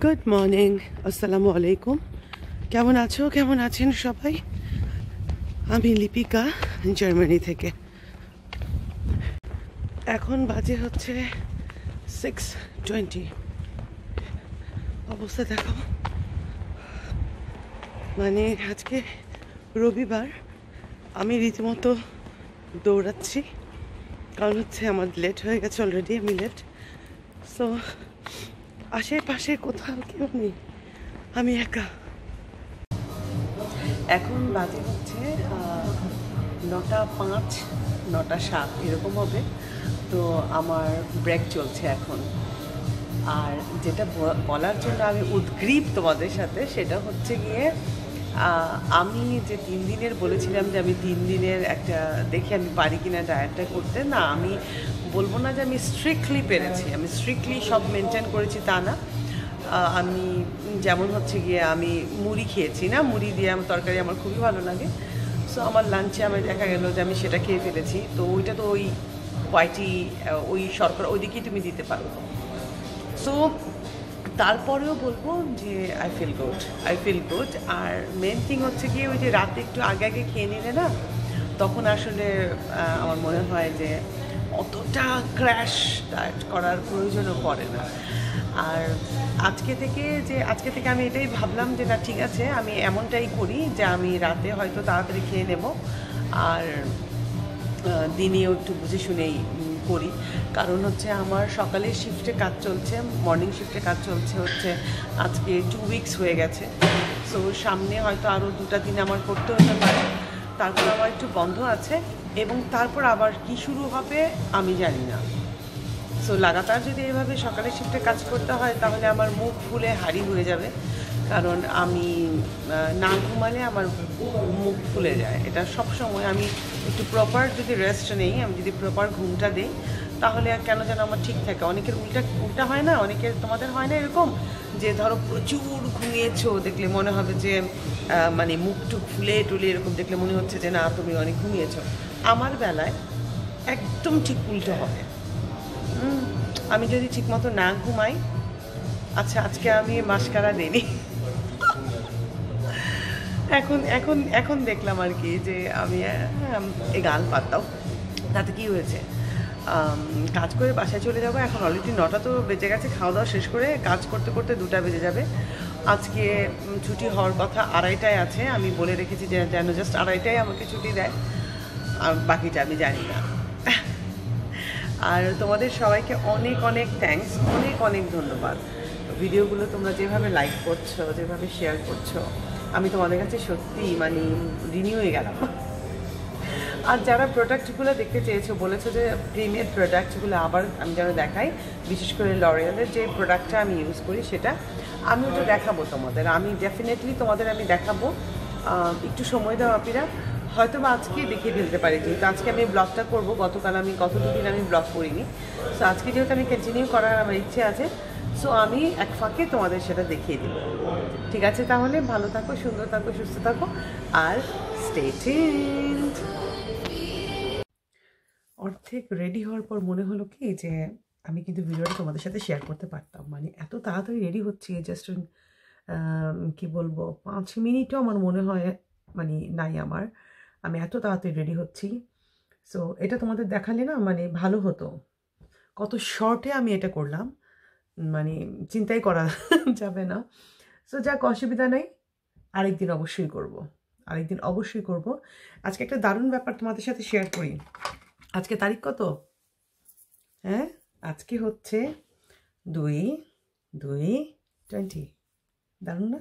Good morning আসসালামু আলাইকুম কেমন আছো কেমন আছেন সবাই আমি লিপিকা জার্মানি থেকে এখন বাজে হচ্ছে সিক্স টোয়েন্টি অবস্থা দেখো মানে আজকে রবিবার আমি রীতিমতো দৌড়াচ্ছি কারণ হচ্ছে আমার লেট হয়ে গেছে অলরেডি আমি লেট সো আশেপাশে কোথাও কেউ নেই আমি একা এখন বাজে হচ্ছে নটা পাঁচ নটা সাত এরকম হবে তো আমার ব্রেক চলছে এখন আর যেটা বলার জন্য আমি উদ্গ্রীব তোমাদের সাথে সেটা হচ্ছে গিয়ে আমি যে তিন দিনের বলেছিলাম যে আমি তিন দিনের একটা দেখি আমি পারি কিনা ডায়েটটা করতে না আমি বলবো না যে আমি স্ট্রিক্টলি পেরেছি আমি স্ট্রিক্টলি সব মেনটেন করেছি তা না আমি যেমন হচ্ছে গিয়ে আমি মুড়ি খেয়েছি না মুড়ি দিয়ে আমার তরকারি আমার খুবই ভালো লাগে সো আমার লাঞ্চে আমার দেখা গেল যে আমি সেটা খেয়ে ফেলেছি তো ওইটা তো ওই হোয়াইটি ওই শর্করা ওইদিকেই তুমি দিতে পারো সো তারপরেও বলবো যে I feel good I feel good আর মেন থিং হচ্ছে গিয়ে ওই যে রাতে একটু আগে আগে খেয়ে নিলে না তখন আসলে আমার মনে হয় যে অতটা ক্র্যাশ ডায়েট করার প্রয়োজনও পড়ে না আর আজকে থেকে যে আজকে থেকে আমি এটাই ভাবলাম যে না ঠিক আছে আমি এমনটাই করি যে আমি রাতে হয়তো তাড়াতাড়ি খেয়ে নেব আর দিনেও একটু বুঝে শুনেই করি কারণ হচ্ছে আমার সকালের শিফটে কাজ চলছে মর্নিং শিফটে কাজ চলছে হচ্ছে আজকে টু উইকস হয়ে গেছে সো সামনে হয়তো আরও দুটা দিন আমার করতে হতে পারে তারপর আমার একটু বন্ধ আছে এবং তারপর আবার কি শুরু হবে আমি জানি না সো লাগাতার যদি এভাবে সকালে শিফটে কাজ করতে হয় তাহলে আমার মুখ ফুলে হাড়ি হয়ে যাবে কারণ আমি না ঘুমালে আমার মুখ ফুলে যায় এটা সব সময় আমি একটু প্রপার যদি রেস্ট নেই আমি যদি প্রপার ঘুমটা দিই তাহলে আর কেন যেন আমার ঠিক থাকে অনেকের উল্টা উল্টা হয় না অনেকের তোমাদের হয় না এরকম যে ধরো প্রচুর ঘুমিয়েছো দেখলে মনে হবে যে মানে মুখ টুক ফুলে টুলে এরকম দেখলে মনে হচ্ছে যে না তুমি অনেক ঘুমিয়েছো আমার বেলায় একদম ঠিক উল্টো হবে আমি যদি ঠিকমতো না ঘুমাই আচ্ছা আজকে আমি মাসকারা দেনি এখন এখন এখন দেখলাম আর কি যে আমি এই গাল পাতাও তাতে কি হয়েছে কাজ করে বাসায় চলে যাবো এখন অলরেডি নটা তো বেজে গেছে খাওয়া দাওয়া শেষ করে কাজ করতে করতে দুটা বেজে যাবে আজকে ছুটি হওয়ার কথা আড়াইটায় আছে আমি বলে রেখেছি যে যেন জাস্ট আড়াইটায় আমাকে ছুটি দেয় বাকিটা আমি জানি না আর তোমাদের সবাইকে অনেক অনেক থ্যাংকস অনেক অনেক ধন্যবাদ ভিডিওগুলো তোমরা যেভাবে লাইক করছো যেভাবে শেয়ার করছো আমি তোমাদের কাছে সত্যি মানে রিনিউ হয়ে গেলাম আর যারা প্রোডাক্টগুলো দেখতে চেয়েছো বলেছো যে প্রিমিয়ার প্রোডাক্টগুলো আবার আমি যেন দেখাই বিশেষ করে লরিয়ালের যে প্রোডাক্টটা আমি ইউজ করি সেটা আমি ওটা দেখাবো তোমাদের আমি ডেফিনেটলি তোমাদের আমি দেখাবো একটু সময় দাও আপিরা হয়তো বা আজকে দেখে ফেলতে পারি যেহেতু আজকে আমি ব্লগটা করব গতকাল আমি গত দুদিন আমি ব্লগ করিনি সো আজকে যেহেতু আমি কন্টিনিউ করার আমার ইচ্ছে আছে সো আমি এক ফাঁকে তোমাদের সেটা দেখিয়ে দিব ঠিক আছে তাহলে ভালো থাকো সুন্দর থাকো সুস্থ থাকো আর স্টেট অর্ধেক রেডি হওয়ার পর মনে হলো কি যে আমি কিন্তু ভিডিওটা তোমাদের সাথে শেয়ার করতে পারতাম মানে এত তাড়াতাড়ি রেডি হচ্ছে জাস্ট কি বলবো পাঁচ মিনিটও আমার মনে হয় মানে নাই আমার আমি এত তাড়াতাড়ি রেডি হচ্ছি সো এটা তোমাদের দেখালে না মানে ভালো হতো কত শর্টে আমি এটা করলাম মানে চিন্তাই করা যাবে না সো যাক অসুবিধা নেই আরেকদিন অবশ্যই করব। আরেকদিন অবশ্যই করব। আজকে একটা দারুণ ব্যাপার তোমাদের সাথে শেয়ার করি আজকে তারিখ কত হ্যাঁ আজকে হচ্ছে দুই দুই টোয়েন্টি দারুণ না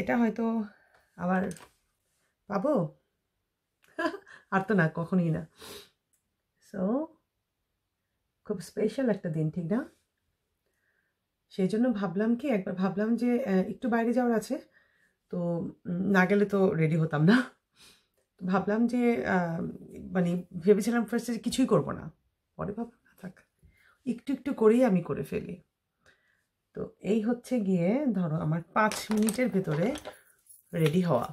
এটা হয়তো আবার পাবো আর তো না কখনই না সো খুব স্পেশাল একটা দিন ঠিক না সেই জন্য ভাবলাম কি একবার ভাবলাম যে একটু বাইরে যাওয়ার আছে তো না গেলে তো রেডি হতাম না ভাবলাম যে মানে ভেবেছিলাম ফার্স্টে কিছুই করব না পরে ভাব না থাক একটু একটু করেই আমি করে ফেলি তো এই হচ্ছে গিয়ে ধরো আমার পাঁচ মিনিটের ভেতরে রেডি হওয়া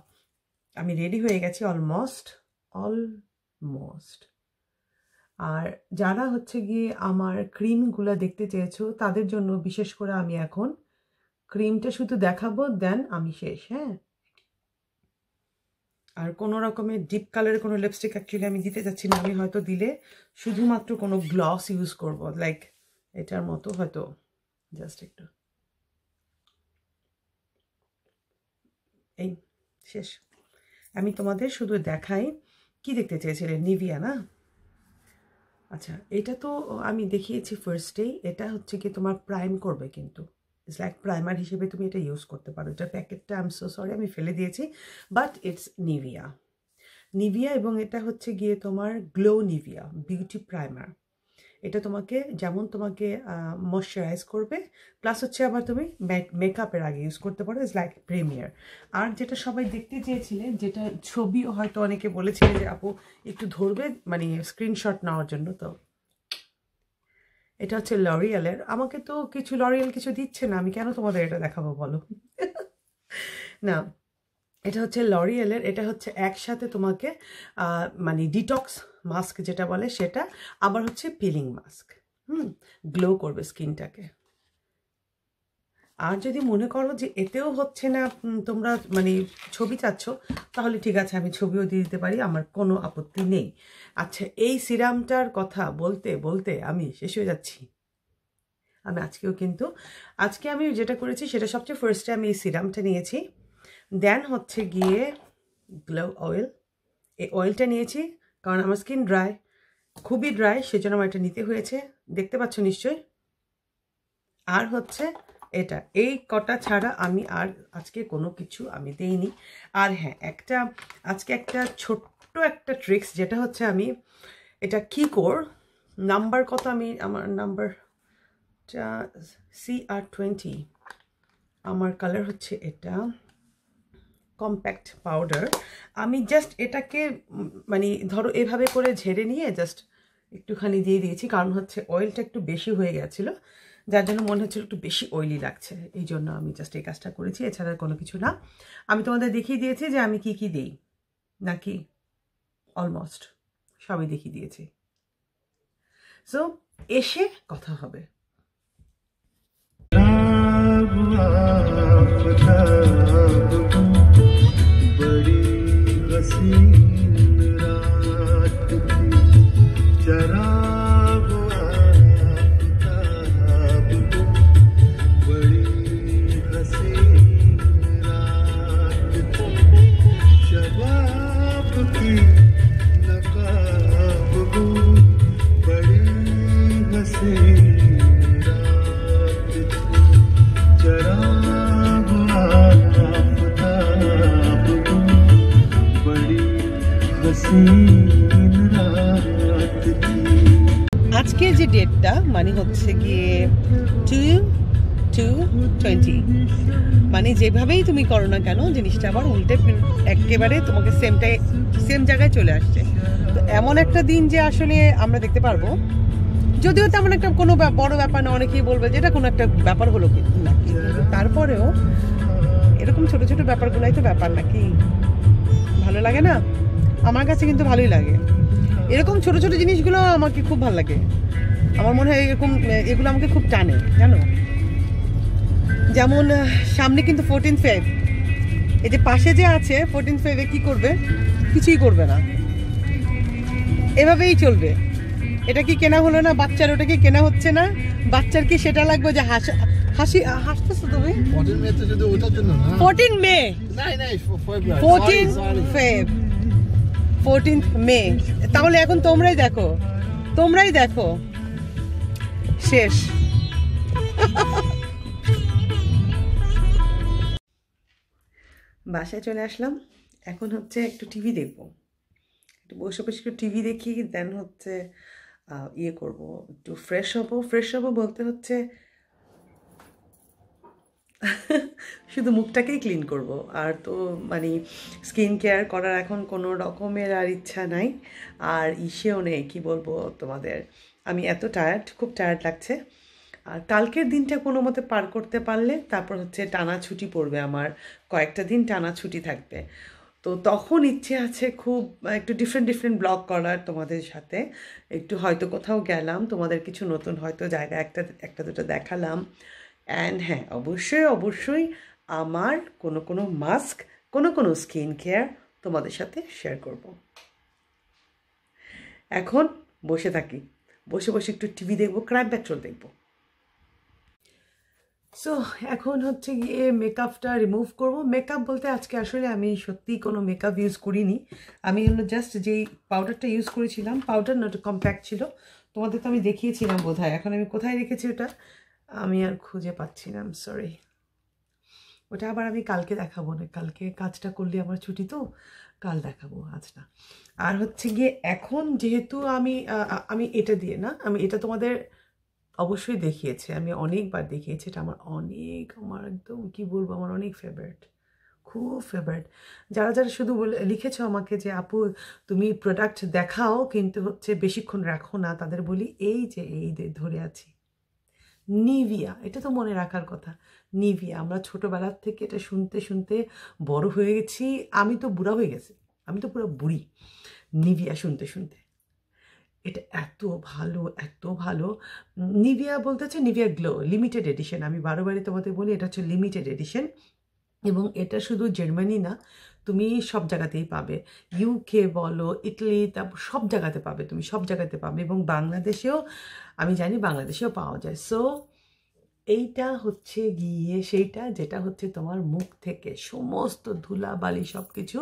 আমি রেডি হয়ে গেছি অলমোস্ট অলমোস্ট আর যারা হচ্ছে গিয়ে আমার ক্রিমগুলো দেখতে চেয়েছো তাদের জন্য বিশেষ করে আমি এখন ক্রিমটা শুধু দেখাবো দেন আমি শেষ হ্যাঁ আর কোনো রকমের ডিপ কালারের কোনো লিপস্টিক অ্যাকচুয়ালি আমি দিতে চাচ্ছি না আমি হয়তো দিলে শুধুমাত্র কোনো গ্লস ইউজ করব লাইক এটার মতো হয়তো জাস্ট একটু এই শেষ আমি তোমাদের শুধু দেখাই কি দেখতে চেয়েছিলেন নিভিয়া না আচ্ছা এটা তো আমি দেখিয়েছি ফার্স্টেই এটা হচ্ছে কি তোমার প্রাইম করবে কিন্তু ইটস লাইক প্রাইমার হিসেবে তুমি এটা ইউজ করতে পারো এটা প্যাকেটটা আমি সো সরি আমি ফেলে দিয়েছি বাট ইটস নিভিয়া নিভিয়া এবং এটা হচ্ছে গিয়ে তোমার গ্লো নিভিয়া বিউটি প্রাইমার এটা তোমাকে যেমন তোমাকে ময়শ্চারাইজ করবে প্লাস হচ্ছে আবার তুমি মেকআপের আগে ইউজ করতে পারো ইজ লাইক প্রিমিয়ার আর যেটা সবাই দেখতে চেয়েছিলে যেটা ছবিও হয়তো অনেকে বলেছিলে যে আপু একটু ধরবে মানে স্ক্রিনশট নেওয়ার জন্য তো এটা হচ্ছে লরিয়ালের আমাকে তো কিছু লরিয়াল কিছু দিচ্ছে না আমি কেন তোমাদের এটা দেখাবো বলো না এটা হচ্ছে লরিয়ালের এটা হচ্ছে একসাথে তোমাকে মানে ডিটক্স মাস্ক যেটা বলে সেটা আবার হচ্ছে পিলিং মাস্ক হুম গ্লো করবে স্কিনটাকে আর যদি মনে করো যে এতেও হচ্ছে না তোমরা মানে ছবি চাচ্ছ তাহলে ঠিক আছে আমি ছবিও দিয়ে দিতে পারি আমার কোনো আপত্তি নেই আচ্ছা এই সিরামটার কথা বলতে বলতে আমি শেষ হয়ে যাচ্ছি আমি আজকেও কিন্তু আজকে আমি যেটা করেছি সেটা সবচেয়ে ফার্স্টে আমি এই সিরামটা নিয়েছি দেন হচ্ছে গিয়ে গ্লো অয়েল এই অয়েলটা নিয়েছি কারণ আমার স্কিন ড্রাই খুবই ড্রাই সেজন্য আমার এটা নিতে হয়েছে দেখতে পাচ্ছ নিশ্চয়ই আর হচ্ছে এটা এই কটা ছাড়া আমি আর আজকে কোনো কিছু আমি দেইনি আর হ্যাঁ একটা আজকে একটা ছোট্ট একটা ট্রিক্স যেটা হচ্ছে আমি এটা কি কর নাম্বার কত আমি আমার নাম্বারটা সি আর টোয়েন্টি আমার কালার হচ্ছে এটা কম্প্যাক্ট পাউডার আমি জাস্ট এটাকে মানে ধরো এভাবে করে ঝেড়ে নিয়ে জাস্ট একটুখানি দিয়ে দিয়েছি কারণ হচ্ছে অয়েলটা একটু বেশি হয়ে গেছিলো যার জন্য মনে হচ্ছিলো একটু বেশি অয়েলি লাগছে এই জন্য আমি জাস্ট এই কাজটা করেছি এছাড়া কোনো কিছু না আমি তোমাদের দেখিয়ে দিয়েছি যে আমি কি কি দিই নাকি অলমোস্ট সবই দেখিয়ে দিয়েছি সো এসে কথা হবে Love, love, love. बड़ी हसीन মানে যেভাবেই তুমি করো না কেন জিনিসটা আবার উল্টে একেবারে তোমাকে সেমটাই সেম জায়গায় চলে আসছে তো এমন একটা দিন যে আসলে আমরা দেখতে পারবো যদিও তেমন একটা কোনো বড় ব্যাপার না অনেকেই বলবে যেটা কোনো একটা ব্যাপার হলো কি তারপরেও এরকম ছোট ছোট ব্যাপারগুলাই তো ব্যাপার নাকি ভালো লাগে না আমার কাছে কিন্তু ভালোই লাগে এরকম ছোট ছোট জিনিসগুলো আমাকে খুব ভালো লাগে আমার মনে হয় এরকম এগুলো আমাকে খুব টানে জানো যেমন সামনে কিন্তু ফোরটিন ফেভ এই যে পাশে যে আছে ফোরটিন ফেভে কি করবে কিছুই করবে না এভাবেই চলবে এটা কি কেনা হলো না বাচ্চার ওটা কি কেনা হচ্ছে না বাচ্চার কি সেটা লাগবে যে হাসি হাসি হাসতেছো তুমি ফোরটিন মে ফোরটিন ওটার মে ফেব মে তাহলে এখন তোমরাই দেখো তোমরাই দেখো শেষ বাসায় চলে আসলাম এখন হচ্ছে একটু টিভি দেখবো একটু বসে বসে একটু টিভি দেখি দেন হচ্ছে ইয়ে করব একটু ফ্রেশ হব ফ্রেশ হব বলতে হচ্ছে শুধু মুখটাকেই ক্লিন করব আর তো মানে স্কিন কেয়ার করার এখন কোনো রকমের আর ইচ্ছা নাই আর ইসেও নেই কি বলবো তোমাদের আমি এত টায়ার্ড খুব টায়ার্ড লাগছে আর কালকের দিনটা কোনো মতে পার করতে পারলে তারপর হচ্ছে টানা ছুটি পড়বে আমার কয়েকটা দিন টানা ছুটি থাকবে তো তখন ইচ্ছে আছে খুব একটু ডিফারেন্ট ডিফারেন্ট ব্লগ করার তোমাদের সাথে একটু হয়তো কোথাও গেলাম তোমাদের কিছু নতুন হয়তো জায়গা একটা একটা দুটো দেখালাম অ্যান্ড হ্যাঁ অবশ্যই অবশ্যই আমার কোনো কোনো মাস্ক কোনো কোনো স্কিন কেয়ার তোমাদের সাথে শেয়ার করব এখন বসে থাকি বসে বসে একটু টিভি দেখবো ক্রাইম পেট্রোল দেখবো সো এখন হচ্ছে গিয়ে মেকআপটা রিমুভ করব মেকআপ বলতে আজকে আসলে আমি সত্যি কোনো মেকআপ ইউজ করিনি আমি হলো জাস্ট যেই পাউডারটা ইউজ করেছিলাম পাউডার নট কম্প্যাক্ট ছিল তোমাদের তো আমি দেখিয়েছিলাম বোধ এখন আমি কোথায় রেখেছি ওটা আমি আর খুঁজে পাচ্ছি না সরি ওটা আবার আমি কালকে দেখাবো না কালকে কাজটা করলে আমার ছুটি তো কাল দেখাবো আজ না আর হচ্ছে গিয়ে এখন যেহেতু আমি আমি এটা দিয়ে না আমি এটা তোমাদের অবশ্যই দেখিয়েছে আমি অনেকবার দেখিয়েছি এটা আমার অনেক আমার একদম কী বলবো আমার অনেক ফেভারিট খুব ফেভারিট যারা যারা শুধু লিখেছো আমাকে যে আপু তুমি প্রোডাক্ট দেখাও কিন্তু হচ্ছে বেশিক্ষণ রাখো না তাদের বলি এই যে এই ধরে আছি নিভিয়া এটা তো মনে রাখার কথা নিভিয়া আমরা ছোটোবেলার থেকে এটা শুনতে শুনতে বড় হয়ে গেছি আমি তো বুড়া হয়ে গেছি আমি তো পুরো বুড়ি নিভিয়া শুনতে শুনতে এটা এত ভালো এত ভালো নিভিয়া বলতে হচ্ছে নিভিয়া গ্লো লিমিটেড এডিশন আমি বারোবারই তোমাদের বলি এটা হচ্ছে লিমিটেড এডিশন এবং এটা শুধু জার্মানি না তুমি সব জায়গাতেই পাবে ইউকে বলো ইটালি তারপর সব জায়গাতে পাবে তুমি সব জায়গাতে পাবে এবং বাংলাদেশেও আমি জানি বাংলাদেশেও পাওয়া যায় সো এইটা হচ্ছে গিয়ে সেইটা যেটা হচ্ছে তোমার মুখ থেকে সমস্ত ধুলাবালি সব কিছু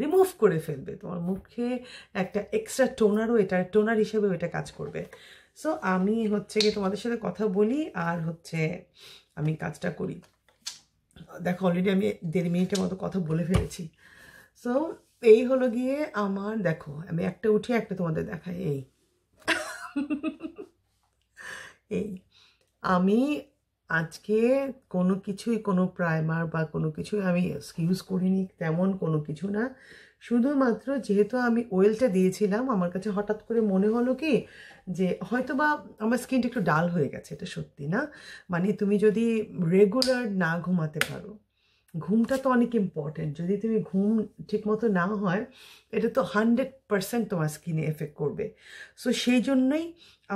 রিমুভ করে ফেলবে তোমার মুখে একটা এক্সট্রা টোনারও এটা টোনার হিসেবেও এটা কাজ করবে সো আমি হচ্ছে গিয়ে তোমাদের সাথে কথা বলি আর হচ্ছে আমি কাজটা করি দেখো অলরেডি আমি দেড় মিনিটের মতো কথা বলে ফেলেছি সো এই হলো গিয়ে আমার দেখো আমি একটা উঠে একটা তোমাদের দেখাই এই এই আমি আজকে কোনো কিছুই কোনো প্রাইমার বা কোনো কিছুই আমি ইউজ করিনি তেমন কোনো কিছু না শুধুমাত্র যেহেতু আমি ওয়েলটা দিয়েছিলাম আমার কাছে হঠাৎ করে মনে হলো কি যে হয়তো বা আমার স্কিনটা একটু ডাল হয়ে গেছে এটা সত্যি না মানে তুমি যদি রেগুলার না ঘুমাতে পারো ঘুমটা তো অনেক ইম্পর্টেন্ট যদি তুমি ঘুম ঠিকমতো না হয় এটা তো হান্ড্রেড পারসেন্ট তোমার স্কিনে এফেক্ট করবে সো সেই জন্যই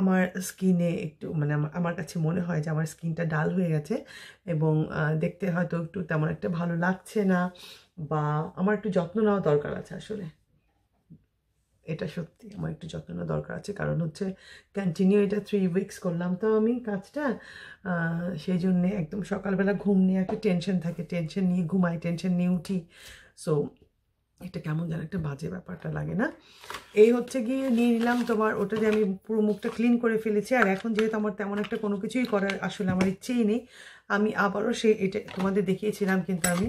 আমার স্কিনে একটু মানে আমার কাছে মনে হয় যে আমার স্কিনটা ডাল হয়ে গেছে এবং দেখতে হয়তো একটু তেমন একটা ভালো লাগছে না বা আমার একটু যত্ন নেওয়া দরকার আছে আসলে এটা সত্যি আমার একটু যত্ন নেওয়া দরকার আছে কারণ হচ্ছে কন্টিনিউ এটা থ্রি উইকস করলাম তো আমি কাজটা সেই জন্যে একদম সকালবেলা ঘুম নিয়ে একটা টেনশন থাকে টেনশন নিয়ে ঘুমাই টেনশন নিয়ে উঠি সো এটা কেমন যেন একটা বাজে ব্যাপারটা লাগে না এই হচ্ছে গিয়ে নিয়ে নিলাম তোমার ওটা যে আমি পুরো মুখটা ক্লিন করে ফেলেছি আর এখন যেহেতু আমার তেমন একটা কোনো কিছুই করার আসলে আমার ইচ্ছেই নেই আমি আবারও সে এটা তোমাদের দেখিয়েছিলাম কিন্তু আমি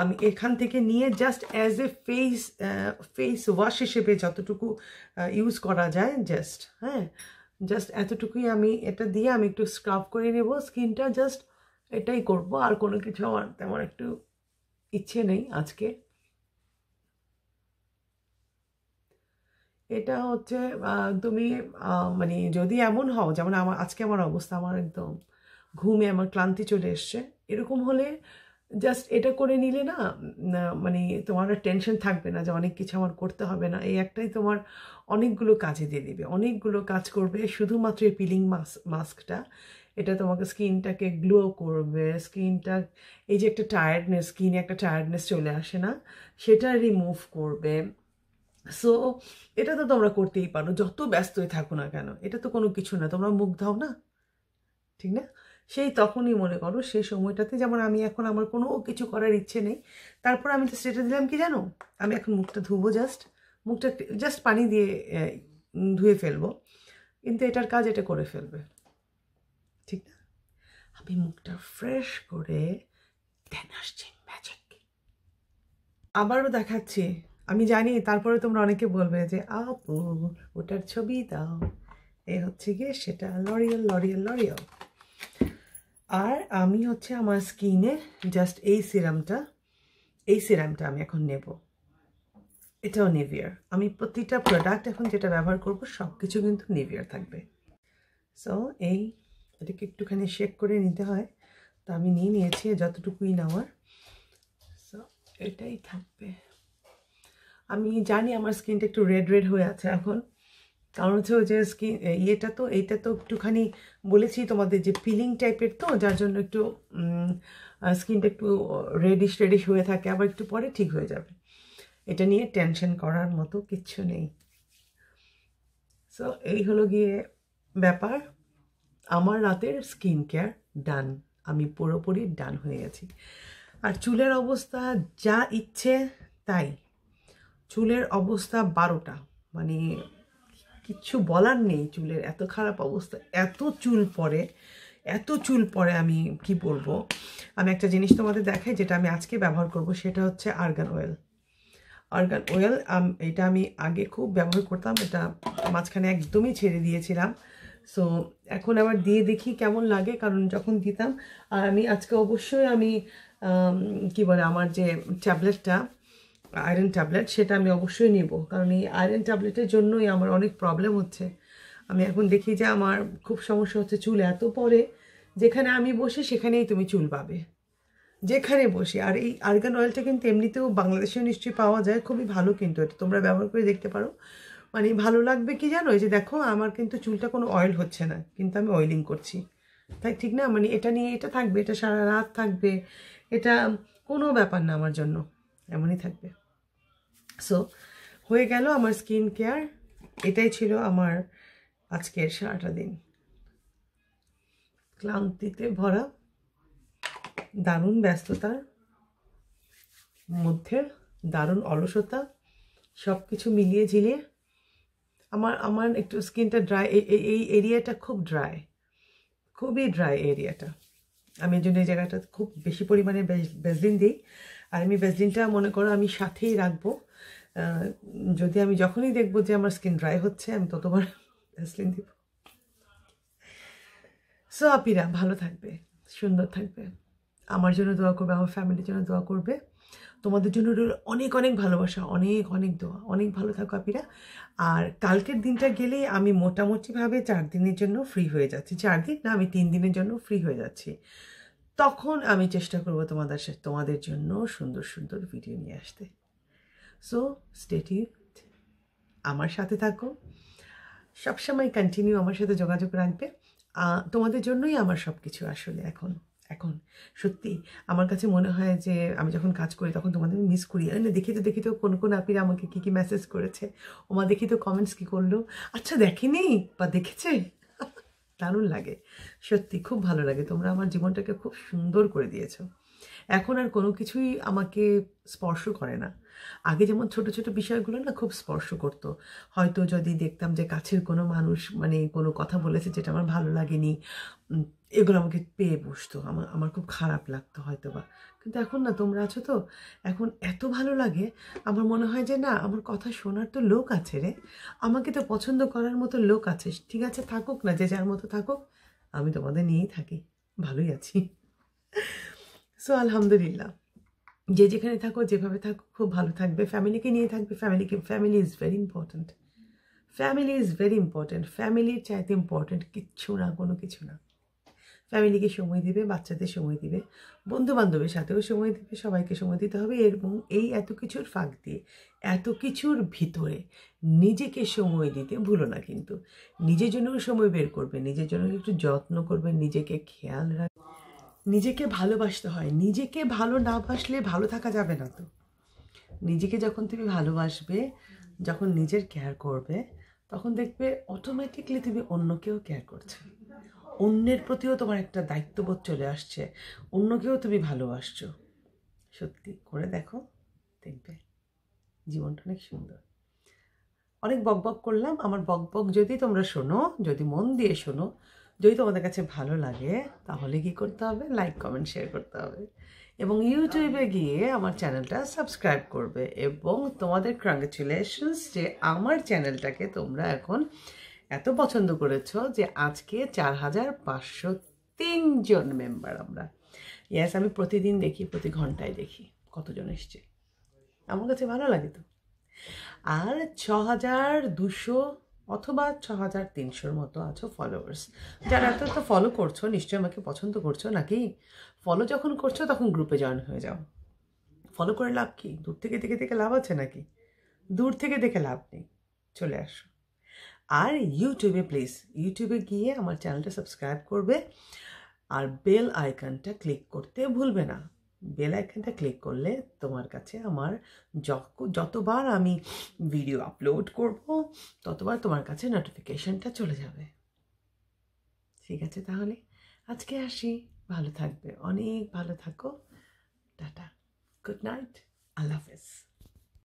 আমি এখান থেকে নিয়ে just as a face face wash হিসেবে যতটুকু ইউজ uh, করা যায় জাস্ট হ্যাঁ জাস্ট এতটুকুই আমি এটা দিয়ে আমি একটু স্ক্রাব করে নেব স্কিনটা জাস্ট এটাই করব আর কোনো কিছু আমার তেমন একটু ইচ্ছে নেই আজকে এটা হচ্ছে তুমি মানে যদি এমন হও যেমন আমার আজকে আমার অবস্থা আমার একদম ঘুমে আমার ক্লান্তি চলে এসছে এরকম হলে জাস্ট এটা করে নিলে না মানে তোমার টেনশন থাকবে না যে অনেক কিছু আমার করতে হবে না এই একটাই তোমার অনেকগুলো কাজে দিয়ে দিবে অনেকগুলো কাজ করবে শুধুমাত্র এই পিলিং মাস্ক মাস্কটা এটা তোমাকে স্কিনটাকে গ্লো করবে স্কিনটা এই যে একটা টায়ার্ডনেস স্কিনে একটা টায়ার্ডনেস চলে আসে না সেটা রিমুভ করবে সো এটা তো তোমরা করতেই পারো যত ব্যস্তই থাকো না কেন এটা তো কোনো কিছু না তোমরা মুখ দাও না ঠিক না সেই তখনই মনে করো সেই সময়টাতে যেমন আমি এখন আমার কোনো কিছু করার ইচ্ছে নেই তারপর আমি তো স্টেটে দিলাম কি জানো আমি এখন মুখটা ধুবো জাস্ট মুখটা জাস্ট পানি দিয়ে ধুয়ে ফেলবো কিন্তু এটার কাজ এটা করে ফেলবে ঠিক না আমি মুখটা ফ্রেশ করে দেন আসছি ম্যাজিক আবারও দেখাচ্ছি আমি জানি তারপরে তোমরা অনেকে বলবে যে আপু ওটার ছবি দাও এ হচ্ছে গিয়ে সেটা লরিয়াল লরিয়াল লরিয়াল আর আমি হচ্ছে আমার স্কিনে জাস্ট এই সিরামটা এই সিরামটা আমি এখন নেব এটাও নেভিয়ার আমি প্রতিটা প্রোডাক্ট এখন যেটা ব্যবহার করব সব কিছু কিন্তু নেভিয়ার থাকবে সো এই এটাকে একটুখানি শেক করে নিতে হয় তা আমি নিয়ে নিয়েছি যতটুকুই নেওয়ার সো এটাই থাকবে আমি জানি আমার স্কিনটা একটু রেড রেড হয়ে আছে এখন কারণ হচ্ছে ওই যে স্কিন ইয়েটা তো এইটা তো একটুখানি বলেছি তোমাদের যে পিলিং টাইপের তো যার জন্য একটু স্কিনটা একটু রেডিশ রেডিশ হয়ে থাকে আবার একটু পরে ঠিক হয়ে যাবে এটা নিয়ে টেনশন করার মতো কিচ্ছু নেই সো এই হলো গিয়ে ব্যাপার আমার রাতের স্কিন কেয়ার ডান আমি পুরোপুরি ডান হয়ে গেছি আর চুলের অবস্থা যা ইচ্ছে তাই চুলের অবস্থা বারোটা মানে কিচ্ছু বলার নেই চুলের এত খারাপ অবস্থা এত চুল পরে এত চুল পরে আমি কি বলবো আমি একটা জিনিস তোমাদের দেখাই যেটা আমি আজকে ব্যবহার করব সেটা হচ্ছে আর্গান অয়েল আর্গান অয়েল এটা আমি আগে খুব ব্যবহার করতাম এটা মাঝখানে একদমই ছেড়ে দিয়েছিলাম সো এখন আবার দিয়ে দেখি কেমন লাগে কারণ যখন দিতাম আর আমি আজকে অবশ্যই আমি কি বলে আমার যে ট্যাবলেটটা আয়রন ট্যাবলেট সেটা আমি অবশ্যই নেব কারণ এই আয়রন ট্যাবলেটের জন্যই আমার অনেক প্রবলেম হচ্ছে আমি এখন দেখি যে আমার খুব সমস্যা হচ্ছে চুল এত পরে যেখানে আমি বসে সেখানেই তুমি চুল পাবে যেখানে বসে আর এই আর্গান অয়েলটা কিন্তু এমনিতেও বাংলাদেশেও নিশ্চয়ই পাওয়া যায় খুবই ভালো কিন্তু এটা তোমরা ব্যবহার করে দেখতে পারো মানে ভালো লাগবে কি জানো যে দেখো আমার কিন্তু চুলটা কোনো অয়েল হচ্ছে না কিন্তু আমি অয়েলিং করছি তাই ঠিক না মানে এটা নিয়ে এটা থাকবে এটা সারা রাত থাকবে এটা কোনো ব্যাপার না আমার জন্য এমনই থাকবে সো হয়ে গেল আমার স্কিন কেয়ার এটাই ছিল আমার আজকের সারাটা দিন ক্লান্তিতে ভরা দারুণ ব্যস্ততার মধ্যে দারুণ অলসতা সব কিছু মিলিয়ে ঝিলিয়ে আমার আমার একটু স্কিনটা ড্রাই এই এরিয়াটা খুব ড্রাই খুবই ড্রাই এরিয়াটা আমি এই জন্য এই জায়গাটা খুব বেশি পরিমাণে বেজলিন দিই আর আমি বেসলিনটা মনে করো আমি সাথেই রাখবো যদি আমি যখনই দেখব যে আমার স্কিন ড্রাই হচ্ছে আমি ততবার ভ্যাসলিন দিব সো আপিরা ভালো থাকবে সুন্দর থাকবে আমার জন্য দোয়া করবে আমার ফ্যামিলির জন্য দোয়া করবে তোমাদের জন্য অনেক অনেক ভালোবাসা অনেক অনেক দোয়া অনেক ভালো থাকো আপিরা আর কালকের দিনটা গেলে আমি মোটামুটিভাবে চার দিনের জন্য ফ্রি হয়ে যাচ্ছি চার দিন না আমি তিন দিনের জন্য ফ্রি হয়ে যাচ্ছি তখন আমি চেষ্টা করব তোমাদের তোমাদের জন্য সুন্দর সুন্দর ভিডিও নিয়ে আসতে সো স্টেটিভ আমার সাথে থাকো সবসময় কন্টিনিউ আমার সাথে যোগাযোগ রাখবে তোমাদের জন্যই আমার সব কিছু আসলে এখন এখন সত্যি আমার কাছে মনে হয় যে আমি যখন কাজ করি তখন তোমাদের মিস করি না দেখি তো দেখি তো কোন কোন আপিরা আমাকে কী কী মেসেজ করেছে ওমা দেখি তো কমেন্টস কী করলো আচ্ছা দেখেনি বা দেখেছে দারুণ লাগে সত্যি খুব ভালো লাগে তোমরা আমার জীবনটাকে খুব সুন্দর করে দিয়েছো এখন আর কোনো কিছুই আমাকে স্পর্শ করে না আগে যেমন ছোট ছোট বিষয়গুলো না খুব স্পর্শ করতো হয়তো যদি দেখতাম যে কাছের কোনো মানুষ মানে কোনো কথা বলেছে যেটা আমার ভালো লাগেনি এগুলো আমাকে পেয়ে বসতো আমার আমার খুব খারাপ লাগতো হয়তো বা কিন্তু এখন না তোমরা আছো তো এখন এত ভালো লাগে আমার মনে হয় যে না আমার কথা শোনার তো লোক আছে রে আমাকে তো পছন্দ করার মতো লোক আছে ঠিক আছে থাকুক না যে যার মতো থাকুক আমি তোমাদের নিয়েই থাকি ভালোই আছি সো আলহামদুলিল্লাহ যে যেখানে থাকো যেভাবে থাকো খুব ভালো থাকবে ফ্যামিলিকে নিয়ে থাকবে ফ্যামিলিকে family is very important family is very important ফ্যামিলির চাইতে ইম্পর্ট্যান্ট কিচ্ছু না কোনো কিছু না ফ্যামিলিকে সময় দিবে বাচ্চাদের সময় দিবে বন্ধু বান্ধবের সাথেও সময় দিবে সবাইকে সময় দিতে হবে এবং এই এত কিছুর ফাঁক দিয়ে এত কিছুর ভিতরে নিজেকে সময় দিতে ভুলো না কিন্তু নিজের জন্যও সময় বের করবে নিজের জন্য একটু যত্ন করবে নিজেকে খেয়াল রাখবে নিজেকে ভালোবাসতে হয় নিজেকে ভালো না বাসলে ভালো থাকা যাবে না তো নিজেকে যখন তুমি ভালোবাসবে যখন নিজের কেয়ার করবে তখন দেখবে অটোমেটিকলি তুমি অন্যকেও কেয়ার করছো অন্যের প্রতিও তোমার একটা দায়িত্ববোধ চলে আসছে অন্যকেও তুমি ভালোবাসছো সত্যি করে দেখো দেখবে জীবনটা অনেক সুন্দর অনেক বকবক করলাম আমার বকবক যদি তোমরা শোনো যদি মন দিয়ে শোনো যদি তোমাদের কাছে ভালো লাগে তাহলে কি করতে হবে লাইক কমেন্ট শেয়ার করতে হবে এবং ইউটিউবে গিয়ে আমার চ্যানেলটা সাবস্ক্রাইব করবে এবং তোমাদের কংগ্রেচুলেশনস যে আমার চ্যানেলটাকে তোমরা এখন এত পছন্দ করেছ যে আজকে চার হাজার পাঁচশো তিনজন মেম্বার আমরা ইয়াস আমি প্রতিদিন দেখি প্রতি ঘন্টায় দেখি কতজন এসছে আমার কাছে ভালো লাগে তো আর ছ হাজার দুশো অথবা ছ হাজার তিনশোর মতো আছো ফলোয়ার্স যারা এত তো ফলো করছো নিশ্চয়ই আমাকে পছন্দ করছো নাকি ফলো যখন করছো তখন গ্রুপে জয়েন হয়ে যাও ফলো করে লাভ কি দূর থেকে দেখে দেখে লাভ আছে নাকি দূর থেকে দেখে লাভ নেই চলে আসো আর ইউটিউবে প্লিজ ইউটিউবে গিয়ে আমার চ্যানেলটা সাবস্ক্রাইব করবে আর বেল আইকনটা ক্লিক করতে ভুলবে না বেল আইকনটা ক্লিক করলে তোমার কাছে আমার যতবার আমি ভিডিও আপলোড করব ততবার তোমার কাছে নোটিফিকেশনটা চলে যাবে ঠিক আছে তাহলে আজকে আসি ভালো থাকবে অনেক ভালো থাকো টাটা গুড নাইট আল্লাহ হাফেজ